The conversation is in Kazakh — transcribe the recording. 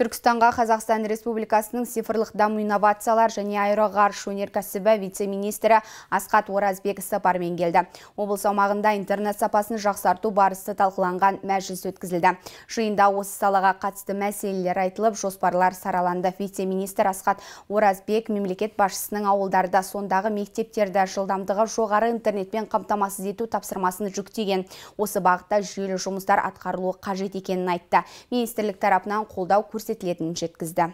Түркістанға Қазақстан Республикасының цифрлық даму инновациялар және аэроғарыш өнеркәсібі вице-министрі Асқат Оразбек сапармен келді. Облыс аумағында интернет сапасын жақсарту барысы талқыланған мәжіліс өткізілді. Жиында осы салаға қатысты мәселелер айтылып, жоспарлар сараланды. Вице-министр Асқат Оразбек мемлекет басшысының ауылдарда сондағы мектептерді жылдамдығы жоғары интернетпен қамтамасыз ету тапсырмасын жүктеген. Осы бағытта жүйелі жұмыстар атқарылуы қажет екенін айтты. Министрлік тарапынан қолдау көрсетілетінін жеткізді